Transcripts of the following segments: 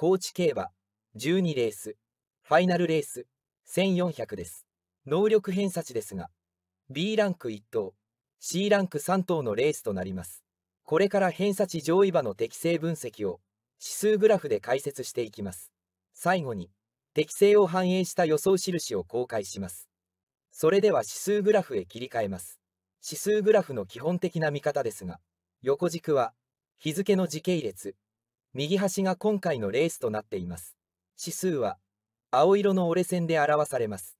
高知競馬、12レース、ファイナルレース、1400です。能力偏差値ですが、B ランク1等、C ランク3等のレースとなります。これから偏差値上位馬の適正分析を、指数グラフで解説していきます。最後に、適性を反映した予想印を公開します。それでは指数グラフへ切り替えます。指数グラフの基本的な見方ですが、横軸は、日付の時系列、右端が今回のレースとなっています。指数は青色の折れ線で表されます。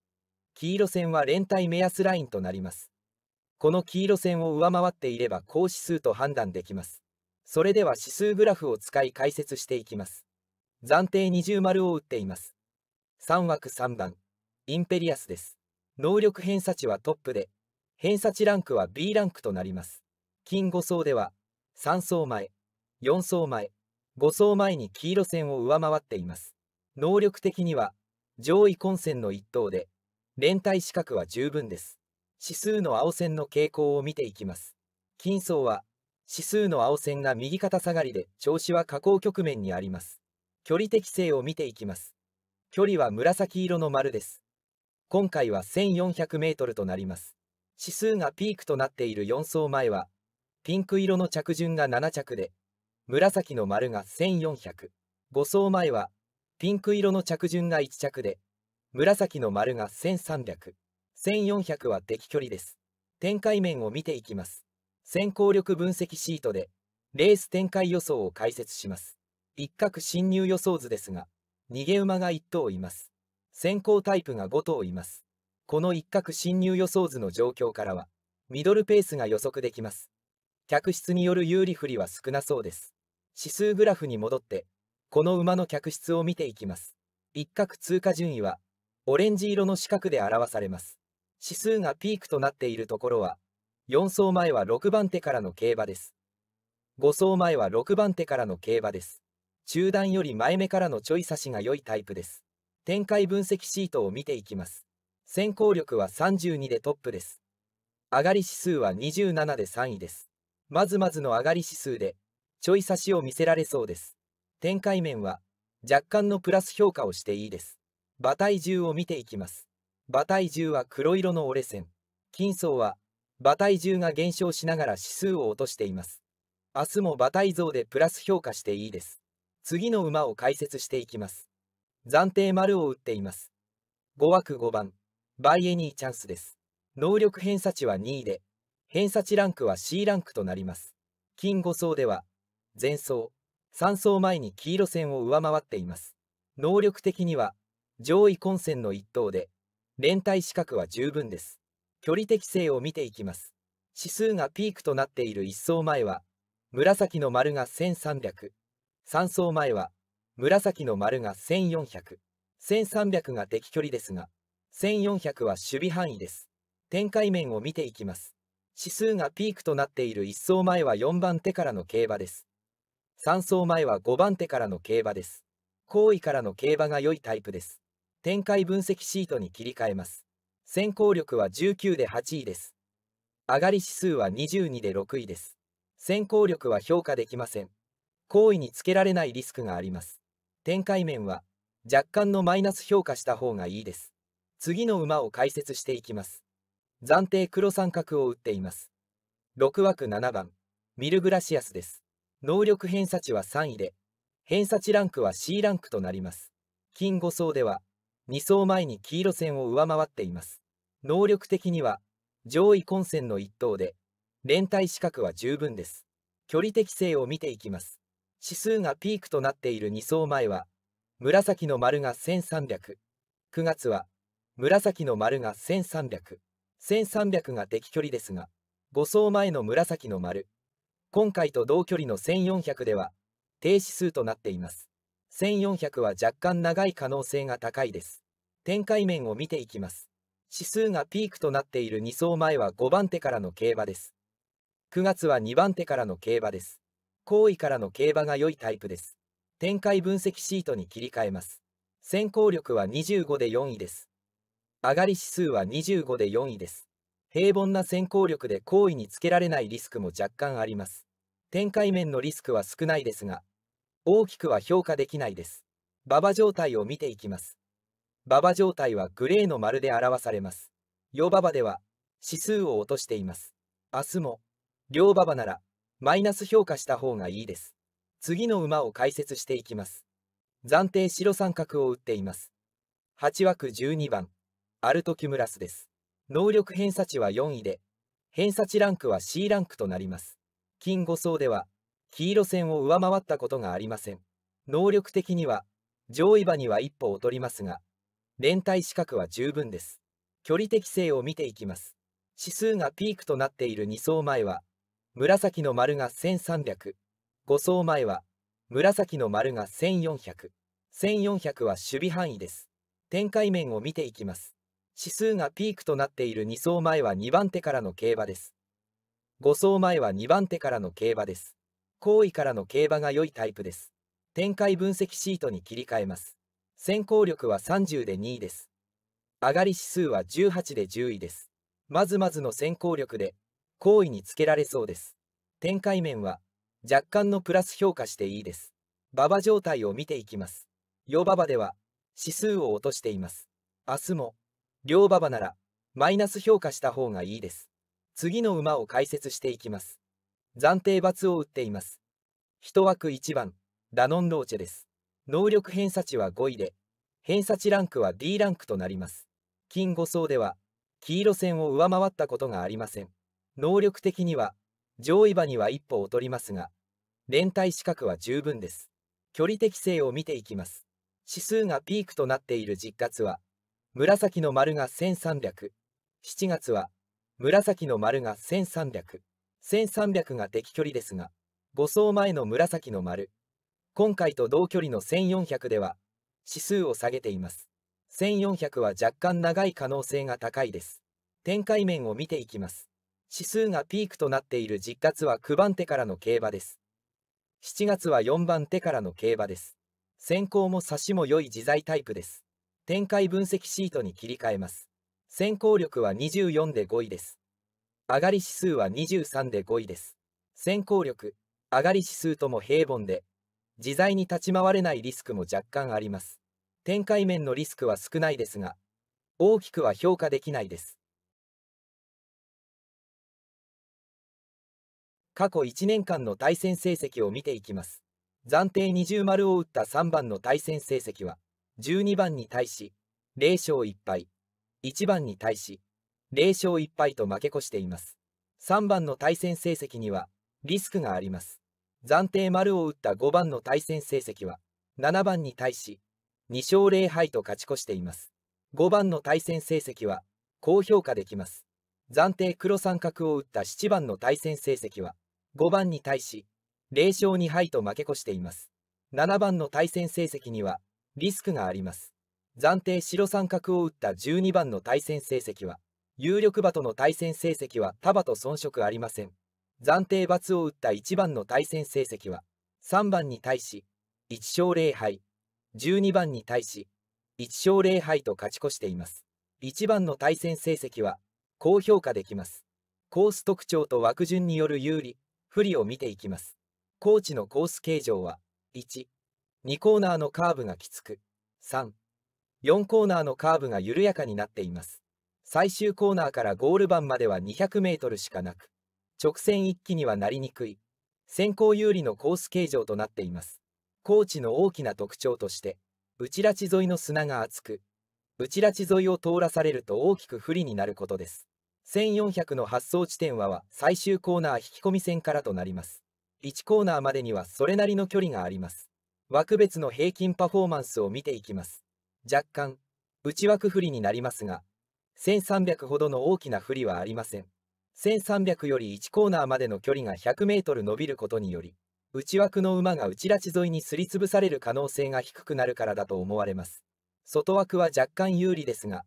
黄色線は連帯目安ラインとなります。この黄色線を上回っていれば高指数と判断できます。それでは指数グラフを使い解説していきます。暫定二重丸を打っています。3枠3番、インペリアスです。能力偏差値はトップで、偏差値ランクは B ランクとなります。金5層では、3層前、4層前、5走前に黄色線を上回っています。能力的には上位混戦の1等で連帯資格は十分です。指数の青線の傾向を見ていきます。金層は指数の青線が右肩下がりで調子は下降局面にあります。距離適性を見ていきます。距離は紫色の丸です。今回は 1400m となります。指数がピークとなっている4層前はピンク色の着順が7着で紫の丸が1400。5層前は、ピンク色の着順が1着で、紫の丸が1300。1400は敵距離です。展開面を見ていきます。先行力分析シートで、レース展開予想を解説します。一角侵入予想図ですが、逃げ馬が1頭います。先行タイプが5頭います。この一角侵入予想図の状況からは、ミドルペースが予測できます。客室による有利不利は少なそうです。指数グラフに戻って、この馬の客室を見ていきます。一角通過順位は、オレンジ色の四角で表されます。指数がピークとなっているところは、4走前は6番手からの競馬です。5走前は6番手からの競馬です。中段より前目からのちょい差しが良いタイプです。展開分析シートを見ていきます。先行力は32でトップです。上がり指数は27で3位です。まずまずの上がり指数で、ちょい差しを見せられそうです。展開面は若干のプラス評価をしていいです。馬体重を見ていきます。馬体重は黒色の折れ線。金層は馬体重が減少しながら指数を落としています。明日も馬体像でプラス評価していいです。次の馬を解説していきます。暫定丸を打っています。5枠5番、バイエニーチャンスです。能力偏差値は2位で、偏差値ランクは C ランクとなります。金5層では、前走、3走前に黄色線を上回っています。能力的には、上位混戦の1等で、連帯資格は十分です。距離適性を見ていきます。指数がピークとなっている1走前は、紫の丸が1300、3走前は、紫の丸が1400、1300が適距離ですが、1400は守備範囲です。展開面を見ていきます。指数がピークとなっている1走前は4番手からの競馬です。3走前は5番手からの競馬です。後位からの競馬が良いタイプです。展開分析シートに切り替えます。先行力は19で8位です。上がり指数は22で6位です。先行力は評価できません。好意につけられないリスクがあります。展開面は若干のマイナス評価した方がいいです。次の馬を解説していきます。暫定黒三角を打っています。6枠7番、ミルグラシアスです。能力偏差値は3位で、偏差値ランクは C ランクとなります。金5層では、2層前に黄色線を上回っています。能力的には、上位混戦の1等で、連帯資格は十分です。距離適性を見ていきます。指数がピークとなっている2層前は、紫の丸が1300、9月は、紫の丸が1300、1300が適距離ですが、5層前の紫の丸、今回と同距離の1400では低指数となっています。1400は若干長い可能性が高いです。展開面を見ていきます。指数がピークとなっている2走前は5番手からの競馬です。9月は2番手からの競馬です。後位からの競馬が良いタイプです。展開分析シートに切り替えます。先行力は25で4位です。上がり指数は25で4位です。平凡な先行力で好意につけられないリスクも若干あります。展開面のリスクは少ないですが、大きくは評価できないです。馬場状態を見ていきます。馬場状態はグレーの丸で表されます。ーババでは指数を落としています。明日も両馬場ならマイナス評価した方がいいです。次の馬を解説していきます。暫定白三角を打っています。8枠12番、アルトキュムラスです。能力偏差値は4位で、偏差値ランクは C ランクとなります。金5層では、黄色線を上回ったことがありません。能力的には、上位馬には一歩劣りますが、連帯資格は十分です。距離適性を見ていきます。指数がピークとなっている2層前は、紫の丸が1300、5層前は、紫の丸が1400、1400は守備範囲です。展開面を見ていきます。指数がピークとなっている2走前は2番手からの競馬です。5走前は2番手からの競馬です。後位からの競馬が良いタイプです。展開分析シートに切り替えます。先行力は30で2位です。上がり指数は18で10位です。まずまずの先行力で、後位につけられそうです。展開面は、若干のプラス評価していいです。馬場状態を見ていきます。4馬場では、指数を落としています。明日も、両馬場なら、マイナス評価した方がいいです。次の馬を解説していきます。暫定罰を打っています。1枠1番、ダノンローチェです。能力偏差値は5位で、偏差値ランクは D ランクとなります。金5層では、黄色線を上回ったことがありません。能力的には、上位馬には一歩劣りますが、連帯資格は十分です。距離適性を見ていきます。指数がピークとなっている実活は、紫の丸が1300。7月は、紫の丸が1300。1300が敵距離ですが、5層前の紫の丸。今回と同距離の1400では、指数を下げています。1400は若干長い可能性が高いです。展開面を見ていきます。指数がピークとなっている実月は9番手からの競馬です。7月は4番手からの競馬です。先行も差しも良い自在タイプです。展開分析シートに切り替えます。先行力は24で5位です。上がり指数は23で5位です。先行力、上がり指数とも平凡で、自在に立ち回れないリスクも若干あります。展開面のリスクは少ないですが、大きくは評価できないです。過去1年間の対戦成績を見ていきます。暫定20丸を打った3番の対戦成績は、12番に対し、0勝1敗、1番に対し、0勝1敗と負け越しています。3番の対戦成績には、リスクがあります。暫定丸を打った5番の対戦成績は、7番に対し、2勝0敗と勝ち越しています。5番の対戦成績は、高評価できます。暫定黒三角を打った7番の対戦成績は、5番に対し、0勝2敗と負け越しています。7番の対戦成績には、リスクがあります。暫定白三角を打った12番の対戦成績は、有力馬との対戦成績は束と遜色ありません。暫定罰を打った1番の対戦成績は、3番に対し、1勝0敗、12番に対し、1勝0敗と勝ち越しています。1番の対戦成績は、高評価できます。コース特徴と枠順による有利、不利を見ていきます。コーチのコース形状は、1、2コーナーのカーブがきつく、3、4コーナーのカーブが緩やかになっています。最終コーナーからゴール板までは200メートルしかなく、直線一気にはなりにくい、先行有利のコース形状となっています。高地の大きな特徴として、内拉致沿いの砂が厚く、内拉致沿いを通らされると大きく不利になることです。1400の発送地点はは最終コーナー引き込み線からとなります。1コーナーまでにはそれなりの距離があります。枠別の平均パフォーマンスを見ていきます。若干、内枠不利になりますが、1300ほどの大きな不利はありません。1300より1コーナーまでの距離が100メートル伸びることにより、内枠の馬が内拉致沿いにすりつぶされる可能性が低くなるからだと思われます。外枠は若干有利ですが、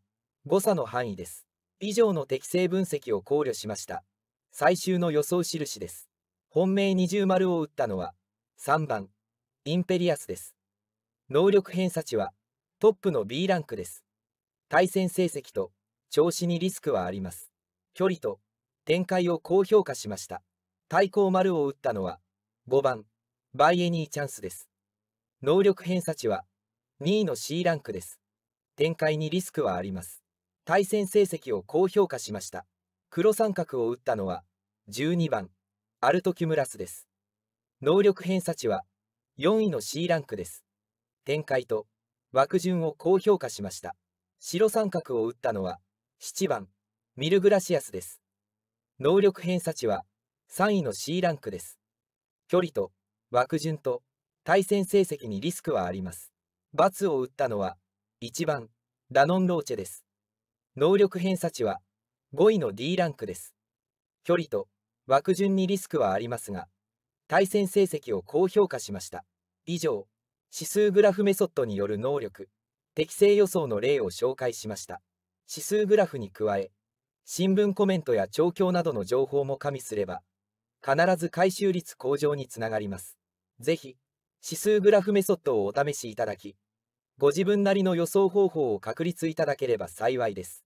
誤差の範囲です。以上の適正分析を考慮しました。最終の予想印です。本命20丸を打ったのは、3番、インペリアスです。能力偏差値はトップの B ランクです。対戦成績と調子にリスクはあります。距離と展開を高評価しました。対抗丸を打ったのは5番バイエニーチャンスです。能力偏差値は2位の C ランクです。展開にリスクはあります。対戦成績を高評価しました。黒三角を打ったのは12番アルトキュムラスです。能力偏差値は4位の C ランクです。展開と枠順を高評価しました。白三角を打ったのは7番ミルグラシアスです。能力偏差値は3位の C ランクです。距離と枠順と対戦成績にリスクはあります。罰を打ったのは1番ダノンローチェです。能力偏差値は5位の D ランクです。距離と枠順にリスクはありますが、対戦成績を高評価しました。以上、指数グラフメソッドによる能力、適正予想の例を紹介しました。指数グラフに加え、新聞コメントや調教などの情報も加味すれば、必ず回収率向上につながります。ぜひ、指数グラフメソッドをお試しいただき、ご自分なりの予想方法を確立いただければ幸いです。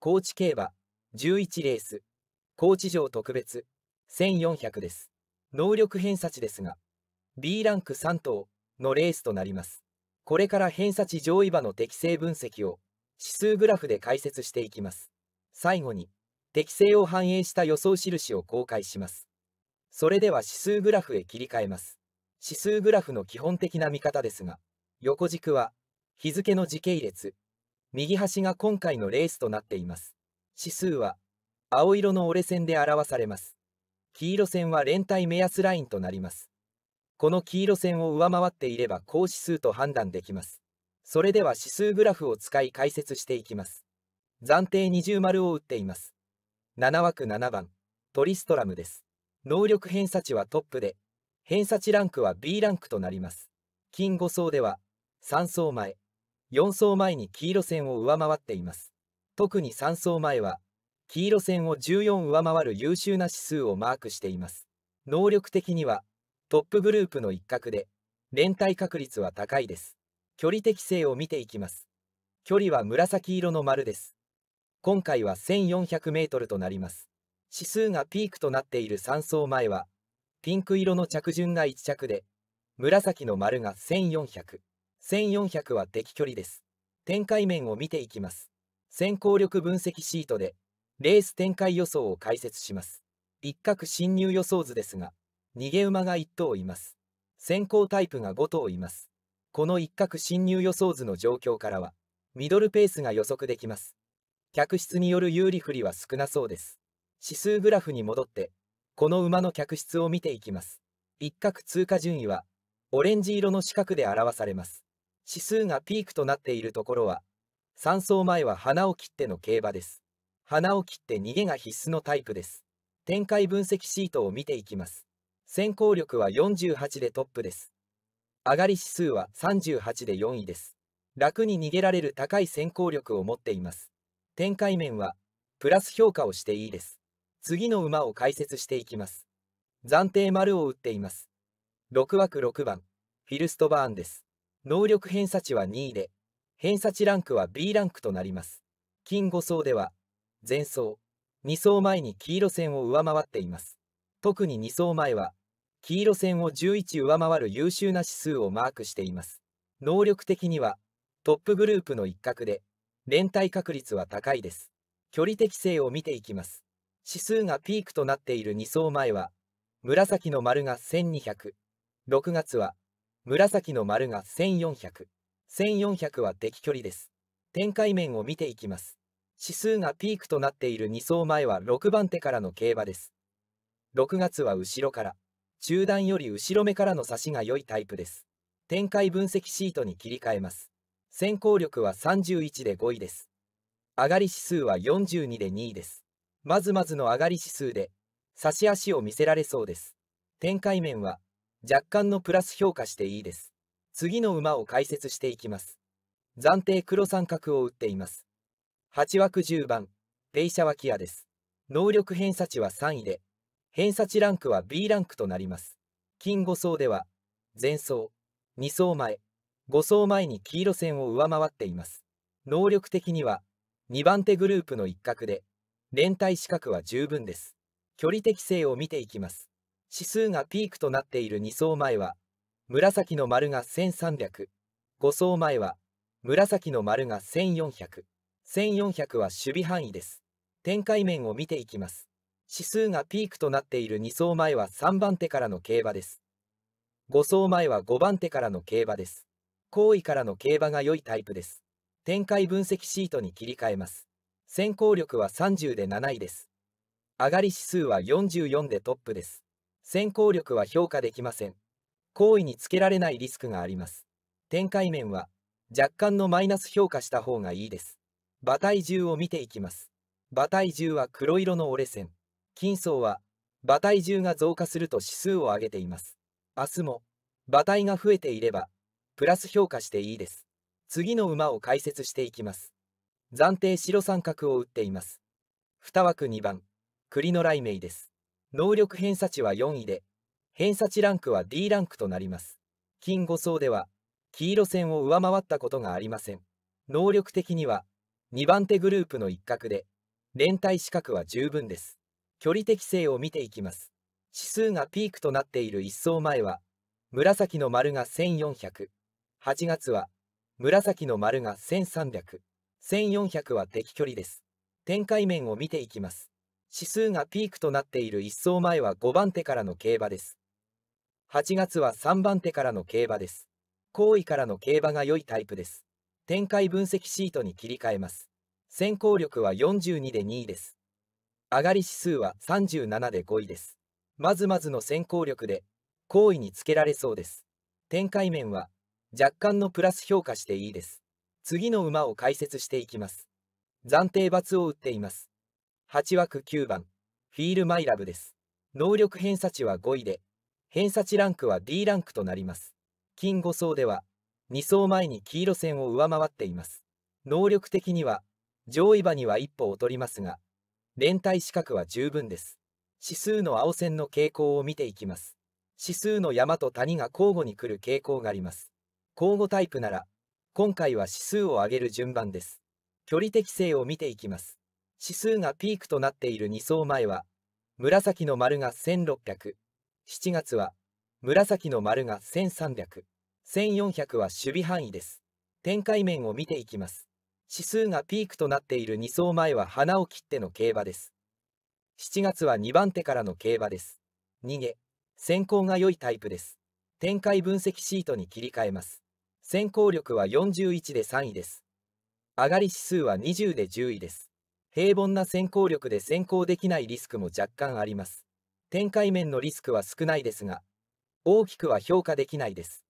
高知競馬、11レース、高知城特別、1400です。能力偏差値ですが、B ランク3頭のレースとなります。これから偏差値上位馬の適正分析を指数グラフで解説していきます。最後に、適性を反映した予想印を公開します。それでは指数グラフへ切り替えます。指数グラフの基本的な見方ですが、横軸は日付の時系列、右端が今回のレースとなっています。指数は青色の折れ線で表されます。黄色線は連帯目安ラインとなります。この黄色線を上回っていれば高指数と判断できます。それでは指数グラフを使い解説していきます。暫定二重丸を打っています。7枠7番、トリストラムです。能力偏差値はトップで、偏差値ランクは B ランクとなります。金5層では、3層前、4層前に黄色線を上回っています。特に3層前は、黄色線を14上回る優秀な指数をマークしています。能力的にはトップグループの一角で、連帯確率は高いです。距離適性を見ていきます。距離は紫色の丸です。今回は1400メートルとなります。指数がピークとなっている3層前は、ピンク色の着順が1着で、紫の丸が1400。1400は敵距離です。展開面を見ていきます。先行力分析シートで、レース展開予想を解説します。一角侵入予想図ですが、逃げ馬が1頭います。先行タイプが5頭います。この一角侵入予想図の状況からは、ミドルペースが予測できます。客室による有利不利は少なそうです。指数グラフに戻って、この馬の客室を見ていきます。一角通過順位は、オレンジ色の四角で表されます。指数がピークとなっているところは、3走前は花を切っての競馬です。鼻を切って逃げが必須のタイプです。展開分析シートを見ていきます。先行力は48でトップです。上がり指数は38で4位です。楽に逃げられる高い先行力を持っています。展開面は、プラス評価をしていいです。次の馬を解説していきます。暫定丸を打っています。6枠6番、フィルストバーンです。能力偏差値は2位で、偏差値ランクは B ランクとなります。金5層では、前走、2走前に黄色線を上回っています。特に2走前は、黄色線を11上回る優秀な指数をマークしています。能力的には、トップグループの一角で、連帯確率は高いです。距離適性を見ていきます。指数がピークとなっている2走前は、紫の丸が1200、6月は、紫の丸が1400、1400は適距離です。展開面を見ていきます。指数がピークとなっている2走前は6番手からの競馬です。6月は後ろから、中段より後ろ目からの差しが良いタイプです。展開分析シートに切り替えます。先行力は31で5位です。上がり指数は42で2位です。まずまずの上がり指数で、差し足を見せられそうです。展開面は、若干のプラス評価していいです。次の馬を解説していきます。暫定黒三角を打っています。8枠10番、デイシャワキアです。能力偏差値は3位で、偏差値ランクは B ランクとなります。金5層では、前走、2層前、5層前に黄色線を上回っています。能力的には、2番手グループの一角で、連帯資格は十分です。距離適性を見ていきます。指数がピークとなっている2層前は、紫の丸が1300、5層前は、紫の丸が1400。1400は守備範囲です。展開面を見ていきます。指数がピークとなっている2走前は3番手からの競馬です。5走前は5番手からの競馬です。後位からの競馬が良いタイプです。展開分析シートに切り替えます。先行力は30で7位です。上がり指数は44でトップです。先行力は評価できません。好位につけられないリスクがあります。展開面は若干のマイナス評価した方がいいです。馬体重を見ていきます。馬体重は黒色の折れ線。金層は馬体重が増加すると指数を上げています。明日も馬体が増えていればプラス評価していいです。次の馬を解説していきます。暫定白三角を打っています。2枠2番、栗の雷鳴です。能力偏差値は4位で、偏差値ランクは D ランクとなります。金5層では、黄色線を上回ったことがありません。能力的には、2番手グループの一角で、連帯資格は十分です。距離適性を見ていきます。指数がピークとなっている1層前は、紫の丸が1400、8月は、紫の丸が1300、1400は敵距離です。展開面を見ていきます。指数がピークとなっている1層前は5番手からの競馬です。8月は3番手からの競馬です。後位からの競馬が良いタイプです。展開分析シートに切り替えます。先行力は42で2位です。上がり指数は37で5位です。まずまずの先行力で、好位につけられそうです。展開面は、若干のプラス評価していいです。次の馬を解説していきます。暫定罰を打っています。8枠9番、フィールマイラブです。能力偏差値は5位で、偏差値ランクは D ランクとなります。金5層では、2走前に黄色線を上回っています。能力的には、上位馬には一歩劣りますが、連帯資格は十分です。指数の青線の傾向を見ていきます。指数の山と谷が交互に来る傾向があります。交互タイプなら、今回は指数を上げる順番です。距離適性を見ていきます。指数がピークとなっている2走前は、紫の丸が1600、7月は紫の丸が1300。1400は守備範囲です。展開面を見ていきます。指数がピークとなっている2走前は花を切っての競馬です。7月は2番手からの競馬です。逃げ。先行が良いタイプです。展開分析シートに切り替えます。先行力は41で3位です。上がり指数は20で10位です。平凡な先行力で先行できないリスクも若干あります。展開面のリスクは少ないですが、大きくは評価できないです。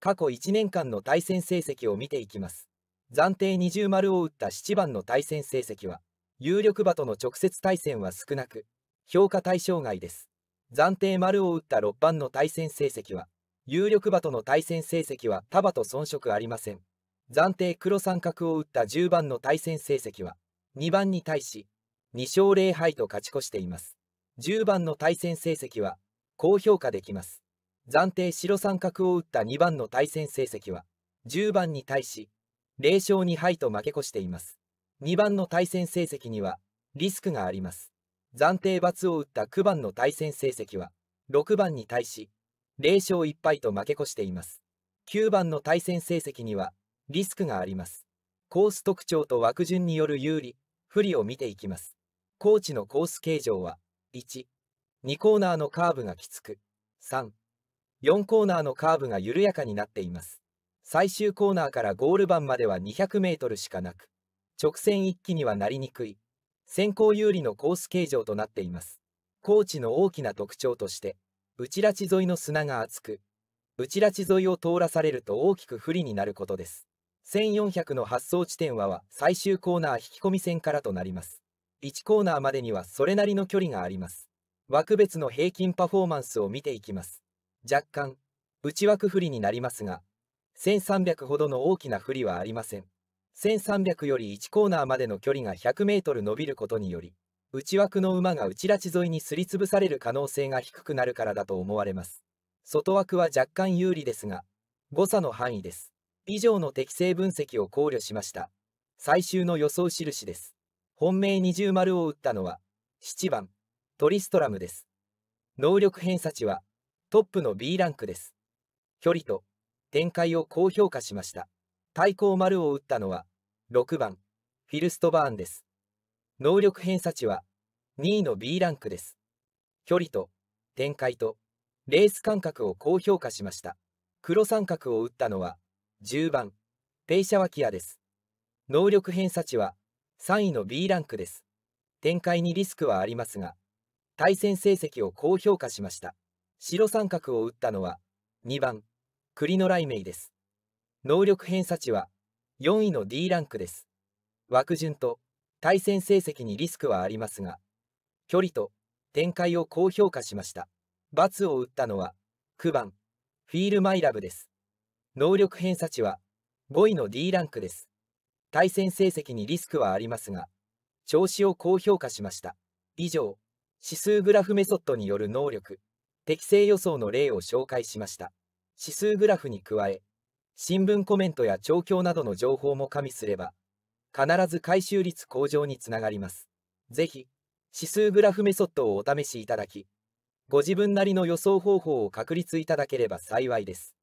過去1年間の対戦成績を見ていきます。暫定20丸を打った7番の対戦成績は、有力馬との直接対戦は少なく、評価対象外です。暫定丸を打った6番の対戦成績は、有力馬との対戦成績は束と遜色ありません。暫定黒三角を打った10番の対戦成績は、2番に対し、2勝0敗と勝ち越しています。10番の対戦成績は、高評価できます。暫定白三角を打った2番の対戦成績は10番に対し0勝2敗と負け越しています2番の対戦成績にはリスクがあります暫定罰を打った9番の対戦成績は6番に対し0勝1敗と負け越しています9番の対戦成績にはリスクがありますコース特徴と枠順による有利不利を見ていきますコーチのコース形状は12コーナーのカーブがきつく3 4コーナーのカーブが緩やかになっています。最終コーナーからゴール板までは200メートルしかなく、直線一気にはなりにくい、先行有利のコース形状となっています。高地の大きな特徴として、内拉致沿いの砂が厚く、内拉致沿いを通らされると大きく不利になることです。1400の発送地点はは最終コーナー引き込み線からとなります。1コーナーまでにはそれなりの距離があります。枠別の平均パフォーマンスを見ていきます。若干、内枠不利になりますが、1300ほどの大きな不利はありません。1300より1コーナーまでの距離が100メートル伸びることにより、内枠の馬が内拉致沿いにすりつぶされる可能性が低くなるからだと思われます。外枠は若干有利ですが、誤差の範囲です。以上の適正分析を考慮しました。最終の予想印です。本命二重丸を打ったのは、7番、トリストラムです。能力偏差値は、トップの B ランクです。距離と展開を高評価しました。対抗丸を打ったのは6番フィルストバーンです。能力偏差値は2位の B ランクです。距離と展開とレース間隔を高評価しました。黒三角を打ったのは10番ペイシャワキアです。能力偏差値は3位の B ランクです。展開にリスクはありますが、対戦成績を高評価しました。白三角を打ったのは2番栗の雷鳴です。能力偏差値は4位の D ランクです。枠順と対戦成績にリスクはありますが、距離と展開を高評価しました。×を打ったのは9番フィールマイラブです。能力偏差値は5位の D ランクです。対戦成績にリスクはありますが、調子を高評価しました。以上、指数グラフメソッドによる能力。適正予想の例を紹介しました。指数グラフに加え、新聞コメントや調教などの情報も加味すれば、必ず回収率向上につながります。是非指数グラフメソッドをお試しいただき、ご自分なりの予想方法を確立いただければ幸いです。